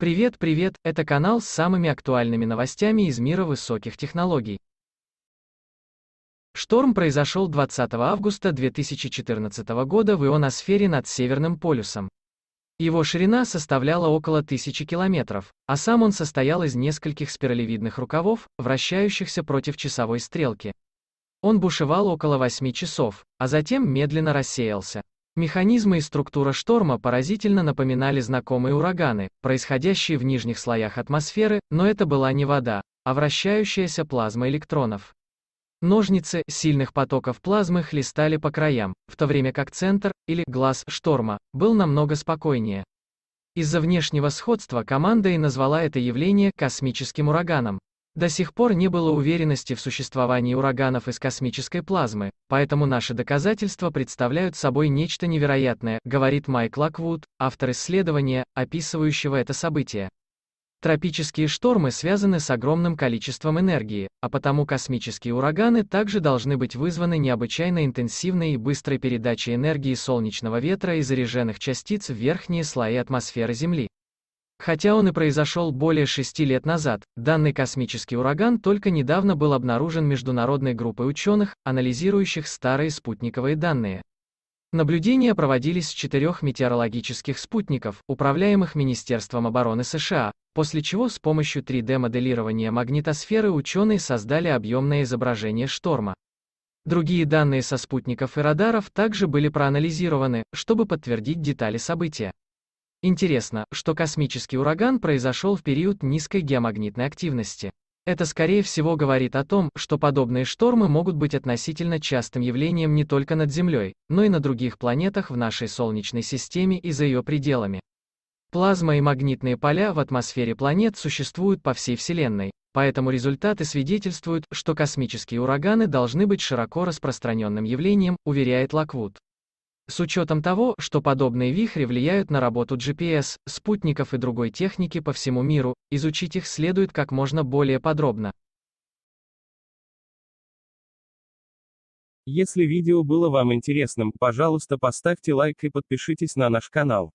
Привет, привет, это канал с самыми актуальными новостями из мира высоких технологий. Шторм произошел 20 августа 2014 года в ионосфере над Северным полюсом. Его ширина составляла около 1000 километров, а сам он состоял из нескольких спиралевидных рукавов, вращающихся против часовой стрелки. Он бушевал около 8 часов, а затем медленно рассеялся. Механизмы и структура шторма поразительно напоминали знакомые ураганы, происходящие в нижних слоях атмосферы, но это была не вода, а вращающаяся плазма электронов. Ножницы сильных потоков плазмы хлестали по краям, в то время как центр, или глаз шторма, был намного спокойнее. Из-за внешнего сходства команда и назвала это явление космическим ураганом. До сих пор не было уверенности в существовании ураганов из космической плазмы, поэтому наши доказательства представляют собой нечто невероятное, говорит Майк Лаквуд, автор исследования, описывающего это событие. Тропические штормы связаны с огромным количеством энергии, а потому космические ураганы также должны быть вызваны необычайно интенсивной и быстрой передачей энергии солнечного ветра и заряженных частиц в верхние слои атмосферы Земли. Хотя он и произошел более шести лет назад, данный космический ураган только недавно был обнаружен международной группой ученых, анализирующих старые спутниковые данные. Наблюдения проводились с четырех метеорологических спутников, управляемых Министерством обороны США, после чего с помощью 3D-моделирования магнитосферы ученые создали объемное изображение шторма. Другие данные со спутников и радаров также были проанализированы, чтобы подтвердить детали события. Интересно, что космический ураган произошел в период низкой геомагнитной активности. Это скорее всего говорит о том, что подобные штормы могут быть относительно частым явлением не только над Землей, но и на других планетах в нашей Солнечной системе и за ее пределами. Плазма и магнитные поля в атмосфере планет существуют по всей Вселенной, поэтому результаты свидетельствуют, что космические ураганы должны быть широко распространенным явлением, уверяет Лаквуд. С учетом того, что подобные вихри влияют на работу GPS, спутников и другой техники по всему миру, изучить их следует как можно более подробно. Если видео было вам интересным, пожалуйста поставьте лайк и подпишитесь на наш канал.